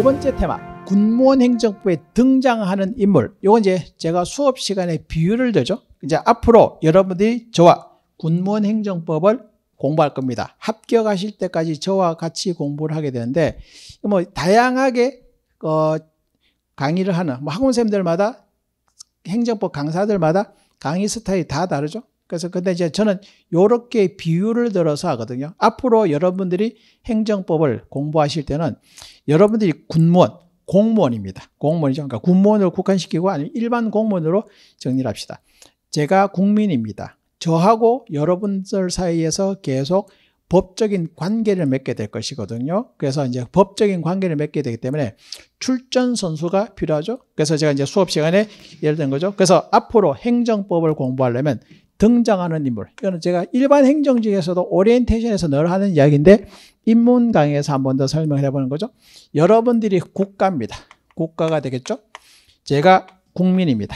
세 네 번째 테마 군무원 행정부에 등장하는 인물 요건 이제 제가 수업 시간에 비유를 들죠 이제 앞으로 여러분들이 저와 군무원 행정법을 공부할 겁니다 합격하실 때까지 저와 같이 공부를 하게 되는데 뭐 다양하게 어 강의를 하는 뭐 학원 생들마다 행정법 강사들마다 강의 스타일이 다 다르죠 그래서 근데 이제 저는 요렇게 비유를 들어서 하거든요. 앞으로 여러분들이 행정법을 공부하실 때는 여러분들이 군무원, 공무원입니다. 공무원이죠. 그러니까 군무원을 국한시키고 아니면 일반 공무원으로 정리를 합시다. 제가 국민입니다. 저하고 여러분들 사이에서 계속 법적인 관계를 맺게 될 것이거든요. 그래서 이제 법적인 관계를 맺게 되기 때문에 출전 선수가 필요하죠. 그래서 제가 이제 수업 시간에 예를 든 거죠. 그래서 앞으로 행정법을 공부하려면 등장하는 인물. 이거는 제가 일반 행정직에서도 오리엔테이션에서 늘 하는 이야기인데 인문 강의에서 한 번 더 설명을 해보는 거죠. 여러분들이 국가입니다. 국가가 되겠죠. 제가 국민입니다.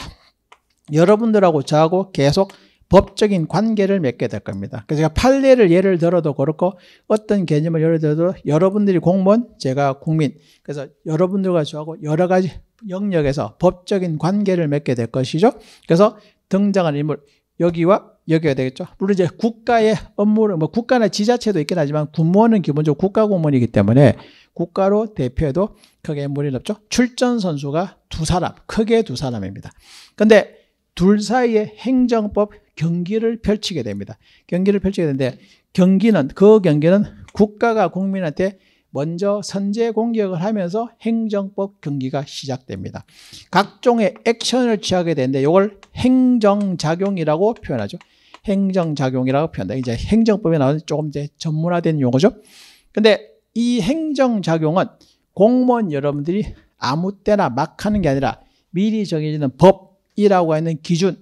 여러분들하고 저하고 계속 법적인 관계를 맺게 될 겁니다. 그래서 제가 판례를 예를 들어도 그렇고 어떤 개념을 예를 들어도 여러분들이 공무원, 제가 국민. 그래서 여러분들과 저하고 여러 가지 영역에서 법적인 관계를 맺게 될 것이죠. 그래서 등장한 인물 여기와 여기가 되겠죠. 물론 이제 국가의 업무를 뭐 국가나 지자체도 있긴 하지만 군무원은 기본적으로 국가 공무원이기 때문에 국가로 대표해도 크게 무리는 없죠. 출전 선수가 두 사람, 크게 두 사람입니다. 근데 둘 사이에 행정법 경기를 펼치게 됩니다. 경기를 펼치게 되는데 경기는 그 경기는 국가가 국민한테 먼저 선제 공격을 하면서 행정법 경기가 시작됩니다. 각종의 액션을 취하게 되는데 이걸 행정작용이라고 표현하죠. 행정작용이라고 표현한다. 이제 행정법에 나오는 조금 이제 전문화된 용어죠. 근데 이 행정작용은 공무원 여러분들이 아무 때나 막 하는 게 아니라 미리 정해지는 법이라고 하는 기준에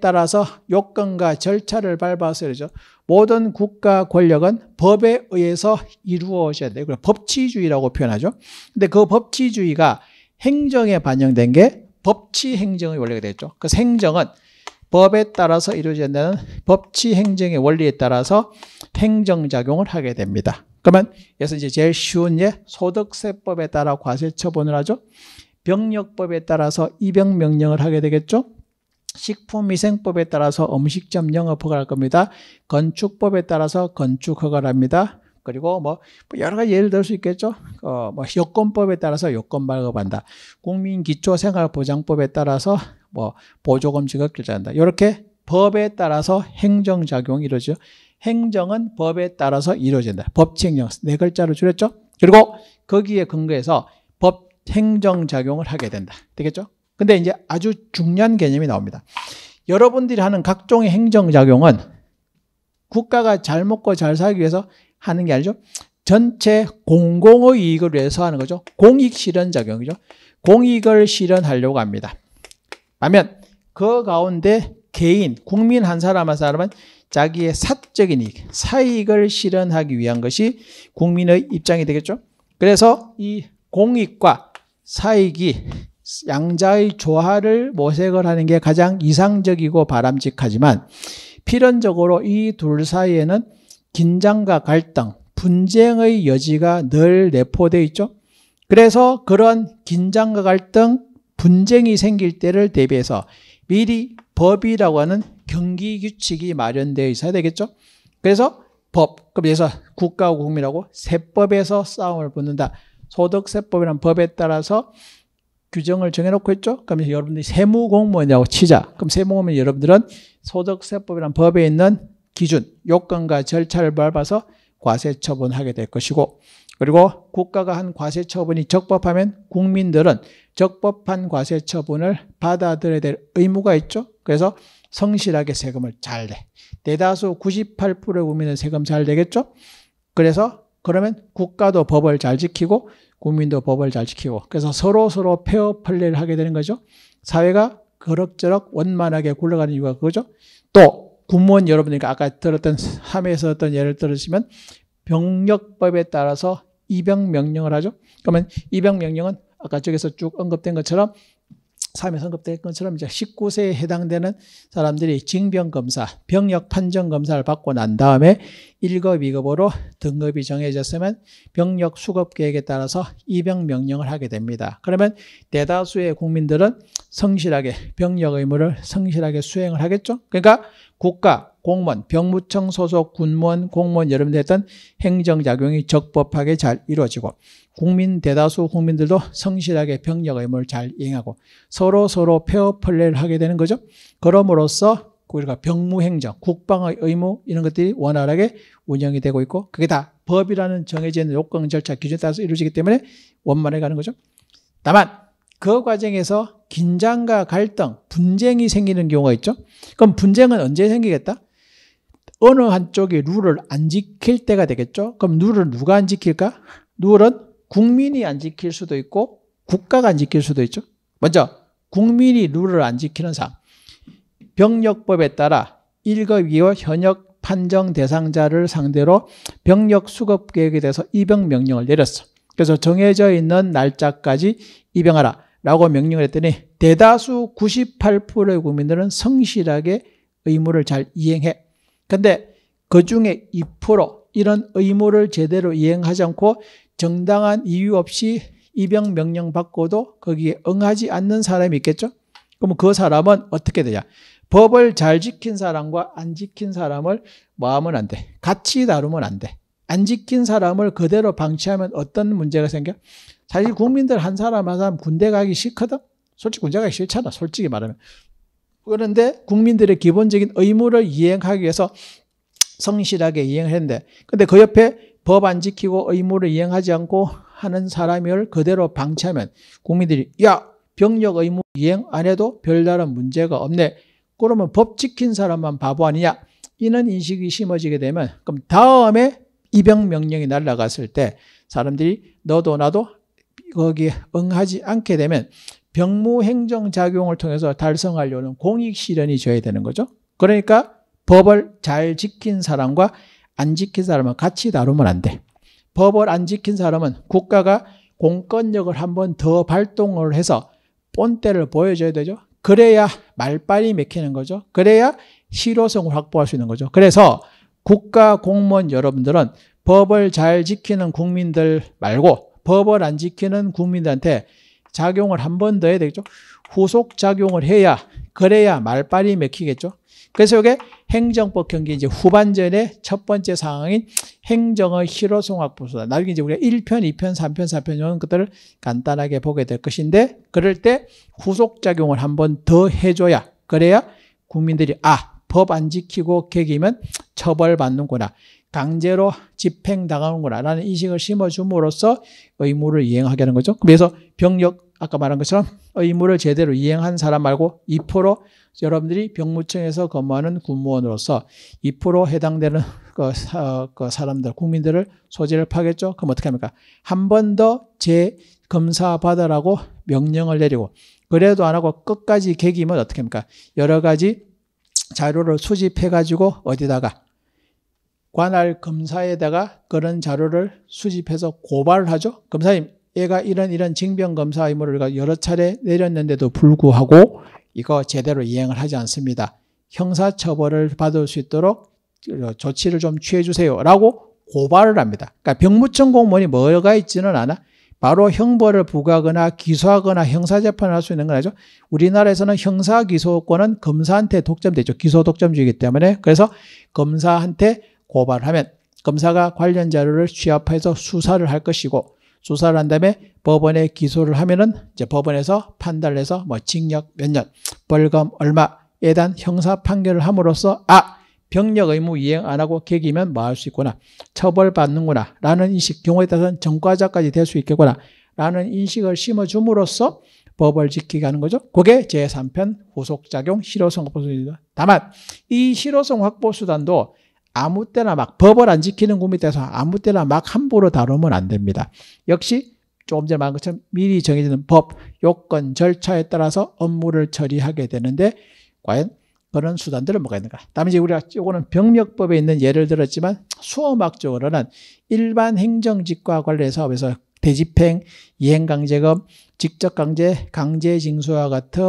따라서 요건과 절차를 밟아서 그러죠. 모든 국가 권력은 법에 의해서 이루어져야 돼요. 법치주의라고 표현하죠. 근데 그 법치주의가 행정에 반영된 게 법치 행정의 원리가 되겠죠. 그 행정은 법에 따라서 이루어진다는 법치 행정의 원리에 따라서 행정작용을 하게 됩니다. 그러면 여기서 이제 제일 쉬운 예 소득세법에 따라 과세 처분을 하죠. 병역법에 따라서 입영 명령을 하게 되겠죠. 식품위생법에 따라서 음식점 영업 허가할 를 겁니다. 건축법에 따라서 건축 허가를 합니다. 그리고 뭐, 뭐 여러 가지 예를 들 수 있겠죠. 어, 뭐 여건법에 따라서 여건 발급한다. 국민기초생활보장법에 따라서 뭐 보조금 지급 결제한다. 이렇게 법에 따라서 행정작용이 이루어져 행정은 법에 따라서 이루어진다. 법칙령 네 글자로 줄였죠. 그리고 거기에 근거해서 법 행정작용을 하게 된다. 되겠죠? 근데 이제 아주 중요한 개념이 나옵니다. 여러분들이 하는 각종의 행정작용은 국가가 잘 먹고 잘 살기 위해서 하는 게 아니죠. 전체 공공의 이익을 위해서 하는 거죠. 공익 실현 작용이죠. 공익을 실현하려고 합니다. 반면 그 가운데 개인, 국민 한 사람 한 사람은 자기의 사적인 이익, 사익을 실현하기 위한 것이 국민의 입장이 되겠죠. 그래서 이 공익과 사익이 양자의 조화를 모색을 하는 게 가장 이상적이고 바람직하지만 필연적으로 이 둘 사이에는 긴장과 갈등, 분쟁의 여지가 늘 내포되어 있죠. 그래서 그런 긴장과 갈등, 분쟁이 생길 때를 대비해서 미리 법이라고 하는 경기 규칙이 마련되어 있어야 되겠죠. 그래서 법, 그래서 국가와 국민하고 세법에서 싸움을 붙는다. 소득세법이라는 법에 따라서 규정을 정해놓고 했죠 그럼 여러분들이 세무공무원이라고 치자. 그럼 세무공무원 여러분들은 소득세법이란 법에 있는 기준, 요건과 절차를 밟아서 과세 처분하게 될 것이고 그리고 국가가 한 과세 처분이 적법하면 국민들은 적법한 과세 처분을 받아들여야 될 의무가 있죠. 그래서 성실하게 세금을 잘 내. 대다수 98%의 국민은 세금 잘 내겠죠. 그래서 그러면 국가도 법을 잘 지키고 국민도 법을 잘 지키고 그래서 서로 서로 페어 플레이를 하게 되는 거죠. 사회가 그럭저럭 원만하게 굴러가는 이유가 그거죠. 또 군무원 여러분들이 그러니까 아까 들었던 함에서 어떤 예를 들으시면 병력법에 따라서 입영 명령을 하죠. 그러면 입영 명령은 아까 저기서 쭉 언급된 것처럼 3에 언급된 것처럼 이제 19세에 해당되는 사람들이 징병검사, 병력판정검사를 받고 난 다음에 1급, 2급으로 등급이 정해졌으면 병력 수급계획에 따라서 입영 명령을 하게 됩니다. 그러면 대다수의 국민들은 성실하게 병력 의무를 성실하게 수행을 하겠죠. 그러니까 국가, 공무원, 병무청 소속 군무원, 공무원 여러분들 했던 행정작용이 적법하게 잘 이루어지고 국민 대다수 국민들도 성실하게 병력 의무를 잘 이행하고 서로 서로 페어플레이를 하게 되는 거죠. 그럼으로써 우리가 병무행정, 국방의 의무 이런 것들이 원활하게 운영이 되고 있고 그게 다 법이라는 정해진 요건 절차 기준에 따라서 이루어지기 때문에 원만해 가는 거죠. 다만 그 과정에서 긴장과 갈등, 분쟁이 생기는 경우가 있죠. 그럼 분쟁은 언제 생기겠다? 어느 한쪽이 룰을 안 지킬 때가 되겠죠. 그럼 룰을 누가 안 지킬까? 룰은 국민이 안 지킬 수도 있고 국가가 안 지킬 수도 있죠. 먼저 국민이 룰을 안 지키는 상. 병역법에 따라 1급 이하 현역 판정 대상자를 상대로 병역 수급 계획에 대해서 입영 명령을 내렸어. 그래서 정해져 있는 날짜까지 입영하라. 라고 명령을 했더니 대다수 98%의 국민들은 성실하게 의무를 잘 이행해. 근데 그 중에 2% 이런 의무를 제대로 이행하지 않고 정당한 이유 없이 입영 명령 받고도 거기에 응하지 않는 사람이 있겠죠? 그럼 그 사람은 어떻게 되냐? 법을 잘 지킨 사람과 안 지킨 사람을 뭐하면 안 돼. 같이 다루면 안 돼. 안 지킨 사람을 그대로 방치하면 어떤 문제가 생겨? 사실 국민들 한 사람 한 사람 군대 가기 싫거든? 솔직히 군대 가기 싫잖아. 솔직히 말하면. 그런데 국민들의 기본적인 의무를 이행하기 위해서 성실하게 이행했는데, 근데 그 옆에 법 안 지키고 의무를 이행하지 않고 하는 사람을 그대로 방치하면 국민들이, 야, 병력 의무 이행 안 해도 별다른 문제가 없네. 그러면 법 지킨 사람만 바보 아니냐? 이런 인식이 심어지게 되면, 그럼 다음에 입영 명령이 날라갔을 때 사람들이 너도 나도 거기에 응하지 않게 되면 병무행정작용을 통해서 달성하려는 공익실현이 줘야 되는 거죠. 그러니까 법을 잘 지킨 사람과 안 지킨 사람은 같이 다루면 안 돼. 법을 안 지킨 사람은 국가가 공권력을 한 번 더 발동을 해서 본때를 보여줘야 되죠. 그래야 말빨이 맥히는 거죠. 그래야 실효성을 확보할 수 있는 거죠. 그래서 국가 공무원 여러분들은 법을 잘 지키는 국민들 말고 법을 안 지키는 국민들한테 작용을 한 번 더 해야 되겠죠. 후속 작용을 해야 그래야 말빨이 맥히겠죠. 그래서 이게 행정법 경기 이제 후반전의 첫 번째 상황인 행정의 실효성악부수다. 나중에 이제 우리가 1편, 2편, 3편, 4편 이런 것들을 간단하게 보게 될 것인데 그럴 때 후속 작용을 한 번 더 해줘야 그래야 국민들이 아법 안 지키고 개기면 처벌받는구나. 강제로 집행당하는 거라는 인식을 심어줌으로써 의무를 이행하게 하는 거죠. 그래서 병력 아까 말한 것처럼 의무를 제대로 이행한 사람 말고 2% 여러분들이 병무청에서 근무하는 군무원으로서 2% 해당되는 그, 그, 사람들, 국민들을 소재를 파겠죠? 그럼 어떻게 합니까? 한 번 더 재검사 받으라고 명령을 내리고 그래도 안 하고 끝까지 개기면 어떻게 합니까? 여러 가지 자료를 수집해가지고 어디다가 관할 검사에다가 그런 자료를 수집해서 고발을 하죠. 검사님, 얘가 이런 이런 징병 검사 의무를 여러 차례 내렸는데도 불구하고 이거 제대로 이행을 하지 않습니다. 형사 처벌을 받을 수 있도록 조치를 좀 취해 주세요라고 고발을 합니다. 그러니까 병무청 공무원이 뭐가 있지는 않아. 바로 형벌을 부과하거나 기소하거나 형사재판을 할 수 있는 건 아니죠. 우리나라에서는 형사기소권은 검사한테 독점되죠. 기소 독점주의기 때문에. 그래서 검사한테 고발하면 검사가 관련 자료를 취합해서 수사를 할 것이고 수사를 한 다음에 법원에 기소를 하면은 이제 법원에서 판단해서 뭐 징역 몇 년, 벌금 얼마에 대한 형사 판결을 함으로써 아 병력 의무 이행 안 하고 개기면 뭐 할 수 있구나 처벌받는구나 라는 인식 경우에 따라서는 전과자까지 될 수 있겠구나 라는 인식을 심어줌으로써 법을 지키게 하는 거죠. 그게 제3편 후속작용 실효성 확보 수단입니다. 다만 이 실효성 확보 수단도 아무 때나 막 법을 안 지키는 꿈이 돼서 아무 때나 막 함부로 다루면 안 됩니다. 역시 조금 전에 말한 것처럼 미리 정해지는 법, 요건, 절차에 따라서 업무를 처리하게 되는데 과연 그런 수단들은 뭐가 있는가? 다음에 이제 우리가 요거는 병력법에 있는 예를 들었지만 수험학적으로는 일반 행정직과 관련해서 대집행, 이행강제금, 직접강제, 강제징수와 같은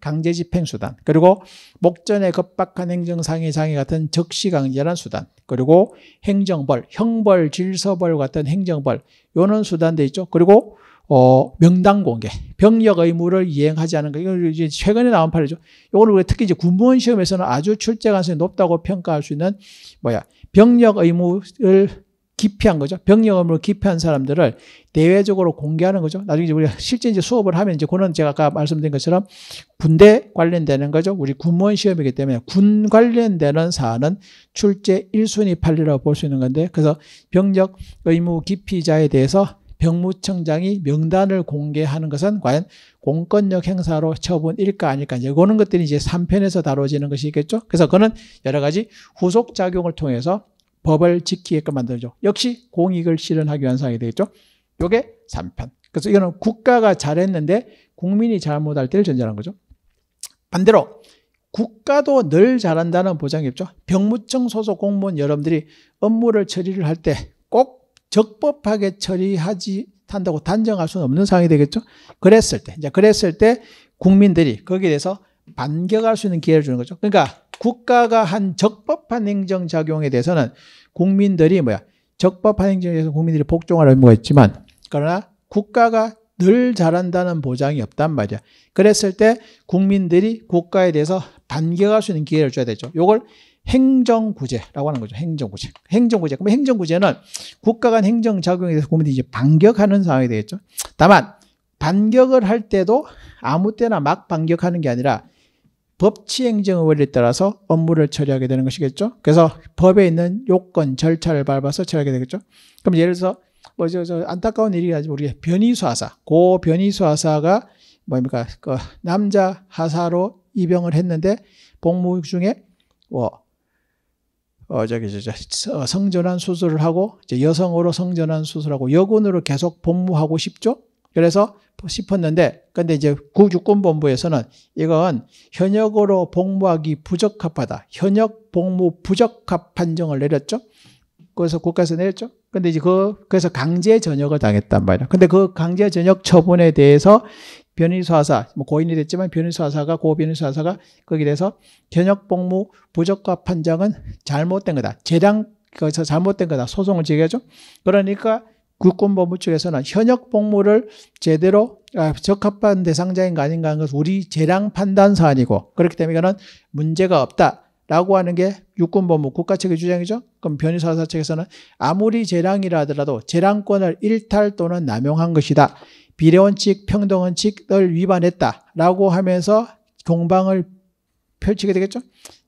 강제집행수단, 그리고 목전에 급박한 행정상의 상애 같은 적시강제란 수단, 그리고 행정벌, 형벌, 질서벌 같은 행정벌, 요런 수단도 있죠. 그리고 어, 명당 공개, 병력 의무를 이행하지 않은 거, 이건 이제 최근에 나온 판이죠. 요거는 우리 특히 이제 군무원 시험에서는 아주 출제 가능성이 높다고 평가할 수 있는, 뭐야, 병력 의무를 기피한 거죠. 병력업으로 기피한 사람들을 대외적으로 공개하는 거죠. 나중에 이제 우리가 실제 이제 수업을 하면 이제 그는 제가 아까 말씀드린 것처럼 군대 관련되는 거죠. 우리 군무원 시험이기 때문에 군 관련되는 사안은 출제 1순위 판례라고 볼 수 있는 건데 그래서 병력 의무 기피자에 대해서 병무청장이 명단을 공개하는 것은 과연 공권력 행사로 처분일까 아닐까 이제 그런 것들이 이제 3편에서 다뤄지는 것이겠죠. 그래서 그는 여러 가지 후속 작용을 통해서 법을 지키게끔 만들죠. 역시 공익을 실현하기 위한 사항이 되겠죠. 요게 3편. 그래서 이거는 국가가 잘했는데 국민이 잘못할 때를 전제하는 거죠. 반대로 국가도 늘 잘한다는 보장이 없죠. 병무청 소속 공무원 여러분들이 업무를 처리를 할 때 꼭 적법하게 처리하지 한다고 단정할 수는 없는 상황이 되겠죠. 그랬을 때, 이제 그랬을 때 국민들이 거기에 대해서 반격할 수 있는 기회를 주는 거죠. 그러니까 국가가 한 적법한 행정작용에 대해서는 국민들이 뭐야 적법한 행정에 대해서 국민들이 복종할 의무가 있지만 그러나 국가가 늘 잘한다는 보장이 없단 말이야. 그랬을 때 국민들이 국가에 대해서 반격할 수 있는 기회를 줘야 되죠. 요걸 행정구제라고 하는 거죠. 행정구제. 행정구제. 그럼 행정구제는 국가 간 행정작용에 대해서 국민들이 이제 반격하는 상황이 되겠죠. 다만 반격을 할 때도 아무 때나 막 반격하는 게 아니라 법치행정의 원리에 따라서 업무를 처리하게 되는 것이겠죠. 그래서 법에 있는 요건, 절차를 밟아서 처리하게 되겠죠. 그럼 예를 들어서 뭐 저, 저 안타까운 일이 라니지 우리 변이수하사고변이수하사가 뭡니까 그 남자 하사로 입영을 했는데 복무 중에 뭐 어, 저기, 저, 저, 성전환 수술을 하고, 이제 여성으로 성전환 수술하고, 여군으로 계속 복무하고 싶죠? 그래서 싶었는데 근데 이제 국유권본부에서는 이건 현역으로 복무하기 부적합하다. 현역 복무 부적합 판정을 내렸죠. 그래서 국가에서 내렸죠. 근데 이제 그 그래서 강제 전역을 당했단 말이야. 근데 그 강제 전역 처분에 대해서 변인수사사 뭐 고인이 됐지만 변인수사사가 고 변인수사사가 거기에 대해서 현역 복무 부적합 판정은 잘못된 거다. 재량 거기서 잘못된 거다. 소송을 제기하죠. 그러니까 국군본부 측에서는 현역 복무를 제대로 아, 적합한 대상자인가 아닌가 하는 것은 우리 재량 판단 사안이고 그렇기 때문에 이거는 문제가 없다라고 하는 게 육군본부 국가 측의 주장이죠. 그럼 변호사사 측에서는 아무리 재량이라 하더라도 재량권을 일탈 또는 남용한 것이다. 비례원칙, 평등원칙을 위반했다라고 하면서 공방을 펼치게 되겠죠.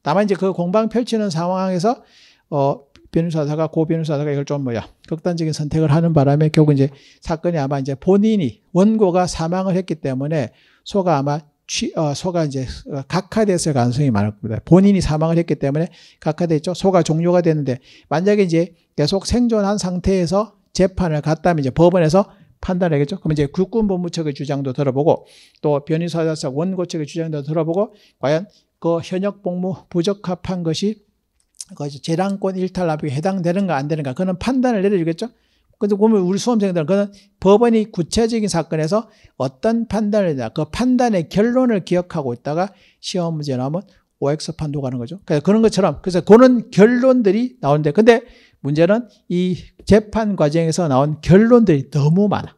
다만 이제 그 공방 펼치는 상황에서 어, 변호사사가 고 변호사사가 이걸 좀 뭐야 극단적인 선택을 하는 바람에 결국 이제 사건이 아마 이제 본인이 원고가 사망을 했기 때문에 소가 아마 취, 어, 소가 이제 각하됐을 가능성이 많을 겁니다. 본인이 사망을 했기 때문에 각하됐죠. 소가 종료가 됐는데 만약에 이제 계속 생존한 상태에서 재판을 갔다면 이제 법원에서 판단하겠죠. 그럼 이제 국군본부측의 주장도 들어보고 또 변호사사 원고 측의 주장도 들어보고 과연 그 현역 복무 부적합한 것이 그것이 재량권 일탈납의에 해당되는가 안 되는가 그런 판단을 내려주겠죠. 근데 보면 우리 수험생들은 그는 법원이 구체적인 사건에서 어떤 판단을 했냐 그 판단의 결론을 기억하고 있다가 시험 문제 나오면 오엑 판도가는 거죠. 그러니 그런 것처럼 그래서 그런 결론들이 나오는데 근데 문제는 이 재판 과정에서 나온 결론들이 너무 많아.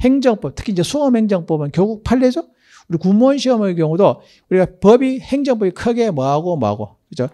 행정법 특히 이제 수험행정법은 결국 판례죠. 우리 군무원 시험의 경우도 우리가 법이 행정법이 크게 뭐하고 뭐하고 그죠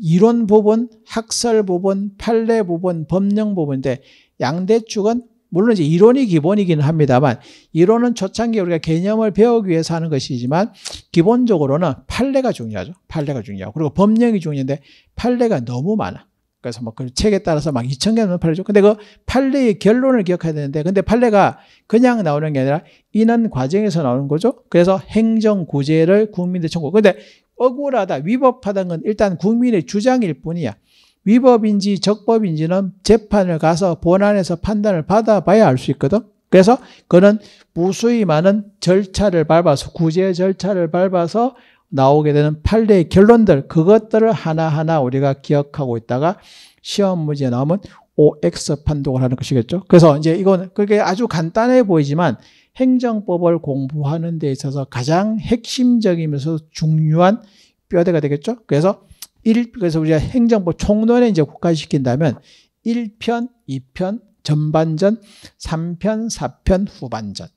이론 부분, 학설 부분, 판례 부분, 법령 부분인데 양대 축은 물론 이제 이론이 기본이기는 합니다만 이론은 초창기 우리가 개념을 배우기 위해서 하는 것이지만 기본적으로는 판례가 중요하죠. 판례가 중요하고 그리고 법령이 중요한데 판례가 너무 많아. 그래서 막그 뭐 책에 따라서 막 2천 개 넘는 판례죠. 근데 그 판례의 결론을 기억해야 되는데 근데 판례가 그냥 나오는 게 아니라 이는 과정에서 나오는 거죠. 그래서 행정 구제를 국민들 청구. 근데 억울하다, 위법하다는 건 일단 국민의 주장일 뿐이야. 위법인지 적법인지는 재판을 가서 본안에서 판단을 받아봐야 알 수 있거든. 그래서 그는 무수히 많은 절차를 밟아서 구제 절차를 밟아서 나오게 되는 판례의 결론들 그것들을 하나하나 우리가 기억하고 있다가 시험 문제 나오면 OX 판독을 하는 것이겠죠. 그래서 이제 이건 그게 아주 간단해 보이지만 행정법을 공부하는 데 있어서 가장 핵심적이면서 중요한 뼈대가 되겠죠. 그래서 1, 그래서 우리가 행정법 총론에 이제 국가시킨다면 1편, 2편, 전반전, 3편, 4편, 후반전.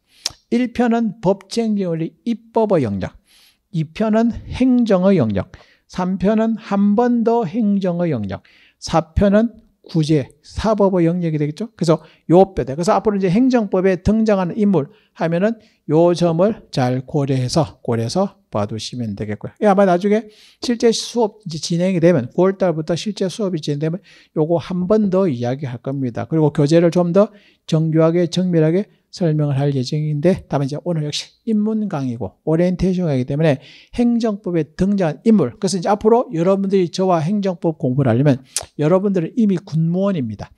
1편은 법쟁정의 입법의 영역, 2편은 행정의 영역, 3편은 한 번 더 행정의 영역, 4편은 구제, 사법의 영역이 되겠죠. 그래서 요법대 그래서 앞으로 이제 행정법에 등장하는 인물 하면은 요 점을 잘 고려해서 고려해서 봐두시면 되겠고요. 예, 아마 나중에 실제 수업 이제 진행이 되면 9월 달부터 실제 수업이 진행되면 요거 한 번 더 이야기할 겁니다. 그리고 교재를 좀 더 정교하게 정밀하게 설명을 할 예정인데 다만 이제 오늘 역시 인문 강의고 오리엔테이션 강의이기 때문에 행정법에 등장한 인물 그래서 이제 앞으로 여러분들이 저와 행정법 공부를 하려면 여러분들은 이미 군무원입니다.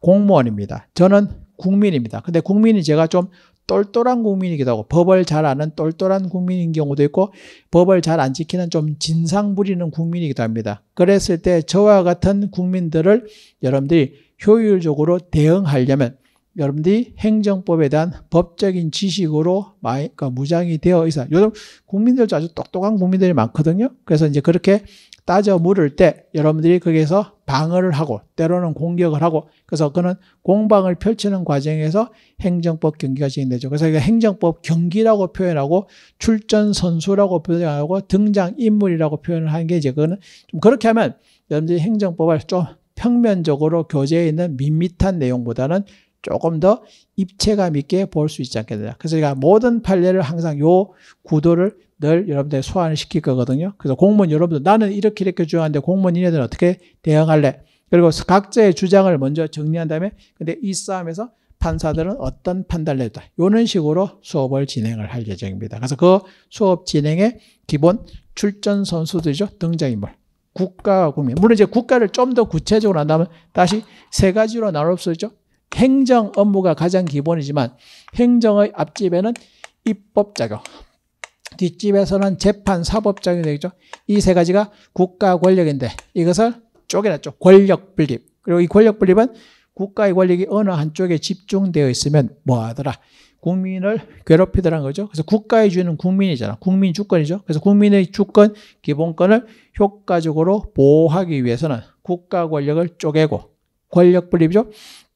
공무원입니다. 저는 국민입니다. 근데 국민이 제가 좀 똘똘한 국민이기도 하고 법을 잘 아는 똘똘한 국민인 경우도 있고 법을 잘 안 지키는 좀 진상 부리는 국민이기도 합니다. 그랬을 때 저와 같은 국민들을 여러분들이 효율적으로 대응하려면 여러분들이 행정법에 대한 법적인 지식으로 마이, 그러니까 무장이 되어 있어요. 요즘 국민들도 아주 똑똑한 국민들이 많거든요. 그래서 이제 그렇게 따져 물을 때 여러분들이 거기에서 방어를 하고 때로는 공격을 하고 그래서 그는 공방을 펼치는 과정에서 행정법 경기가 진행되죠. 그래서 행정법 경기라고 표현하고 출전 선수라고 표현하고 등장 인물이라고 표현을 하는 게 이제 그거는 좀 그렇게 하면 여러분들이 행정법을 좀 평면적으로 교재에 있는 밋밋한 내용보다는 조금 더 입체감 있게 볼 수 있지 않겠느냐. 그래서 제가 모든 판례를 항상 요 구도를 늘 여러분들 소환을 시킬 거거든요. 그래서 공무원 여러분들 나는 이렇게 이렇게 주장하는데 공무원 이네들은 어떻게 대응할래? 그리고 각자의 주장을 먼저 정리한 다음에 근데 이 싸움에서 판사들은 어떤 판단을 했다. 이런 식으로 수업을 진행을 할 예정입니다. 그래서 그 수업 진행의 기본 출전 선수들이죠. 등장인물. 국가와 국민. 물론 이제 국가를 좀 더 구체적으로 한다면 다시 세 가지로 나눌 수 있죠. 행정 업무가 가장 기본이지만 행정의 앞집에는 입법작용, 뒷집에서는 재판, 사법작용이 되겠죠. 이 세 가지가 국가 권력인데 이것을 쪼개놨죠. 권력 분립. 그리고 이 권력 분립은 국가의 권력이 어느 한쪽에 집중되어 있으면 뭐하더라. 국민을 괴롭히더라는 거죠. 그래서 국가의 주인은 국민이잖아. 국민 주권이죠. 그래서 국민의 주권, 기본권을 효과적으로 보호하기 위해서는 국가 권력을 쪼개고 권력 분립이죠.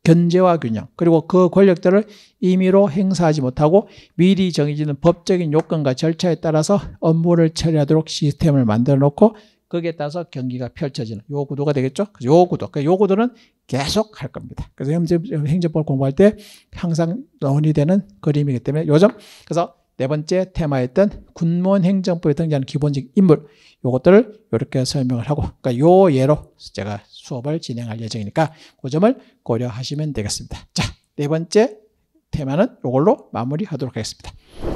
견제와 균형 그리고 그 권력들을 임의로 행사하지 못하고 미리 정해지는 법적인 요건과 절차에 따라서 업무를 처리하도록 시스템을 만들어 놓고 거기에 따라서 경기가 펼쳐지는 요 구도가 되겠죠. 요 구도. 그요 그러니까 구도는 계속 할 겁니다. 그래서 현재 행정법 을 공부할 때 항상 논의되는 그림이기 때문에 요점. 그래서 네 번째 테마였던 군무원 행정법에 등장한 기본적 인물 요것들을 이렇게 설명을 하고 그러니까 요 예로 제가 수업을 진행할 예정이니까 그 점을 고려하시면 되겠습니다. 자, 네 번째 테마는 요걸로 마무리하도록 하겠습니다.